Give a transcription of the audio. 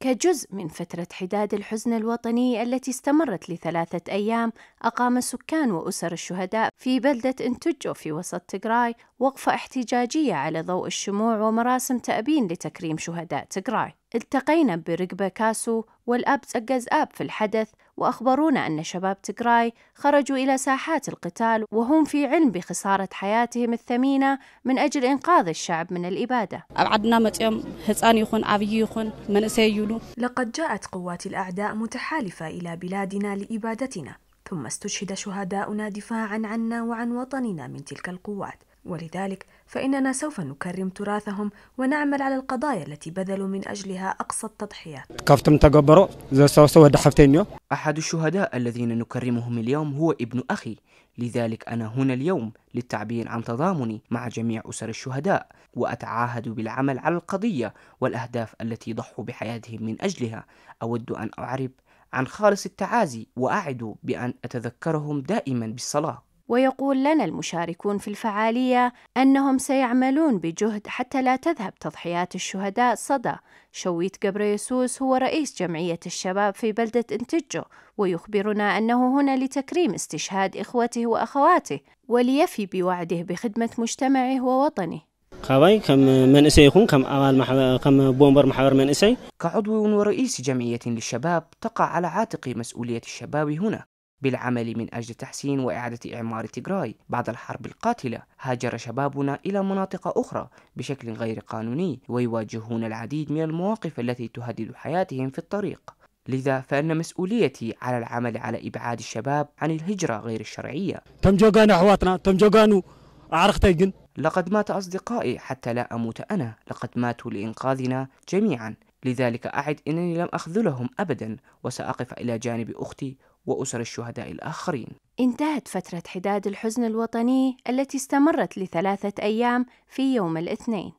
كجزء من فترة حداد الحزن الوطني التي استمرت لثلاثة أيام أقام سكان وأسر الشهداء في بلدة انتجو في وسط تقراي وقفة احتجاجية على ضوء الشموع ومراسم تأبين لتكريم شهداء تقراي التقينا برقبة كاسو والأب تقز أب في الحدث وأخبرونا أن شباب تجراي خرجوا إلى ساحات القتال وهم في علم بخسارة حياتهم الثمينة من أجل إنقاذ الشعب من الإبادة أبعدنا متيم هسان يخون عبي يخون من سيولو لقد جاءت قوات الأعداء متحالفة إلى بلادنا لإبادتنا ثم استشهد شهداؤنا دفاعا عنا وعن وطننا من تلك القوات ولذلك فإننا سوف نكرم تراثهم ونعمل على القضايا التي بذلوا من أجلها أقصى التضحيات أحد الشهداء الذين نكرمهم اليوم هو ابن أخي لذلك أنا هنا اليوم للتعبير عن تضامني مع جميع أسر الشهداء وأتعاهد بالعمل على القضية والأهداف التي ضحوا بحياتهم من أجلها أود أن أعرب عن خالص التعازي وأعد بأن أتذكرهم دائما بالصلاة ويقول لنا المشاركون في الفعالية أنهم سيعملون بجهد حتى لا تذهب تضحيات الشهداء صدى شويت قبريسوس هو رئيس جمعية الشباب في بلدة انتجو ويخبرنا أنه هنا لتكريم استشهاد إخوته وأخواته وليفي بوعده بخدمة مجتمعه ووطنه كم من يكون كم كم بومبر محور من كعضو ورئيس جمعية للشباب تقع على عاتق مسؤولية الشباب هنا بالعمل من أجل تحسين وإعادة إعمار تيغراي بعد الحرب القاتلة هاجر شبابنا إلى مناطق أخرى بشكل غير قانوني ويواجهون العديد من المواقف التي تهدد حياتهم في الطريق لذا فإن مسؤوليتي على العمل على إبعاد الشباب عن الهجرة غير الشرعية تم جوغان أحواتنا تم جوغانو أعرقتين لقد مات أصدقائي حتى لا أموت أنا لقد ماتوا لإنقاذنا جميعا لذلك أعد أنني لم أخذلهم أبدا وسأقف إلى جانب أختي وأسر الشهداء الآخرين انتهت فترة حداد الحزن الوطني التي استمرت لثلاثة أيام في يوم الاثنين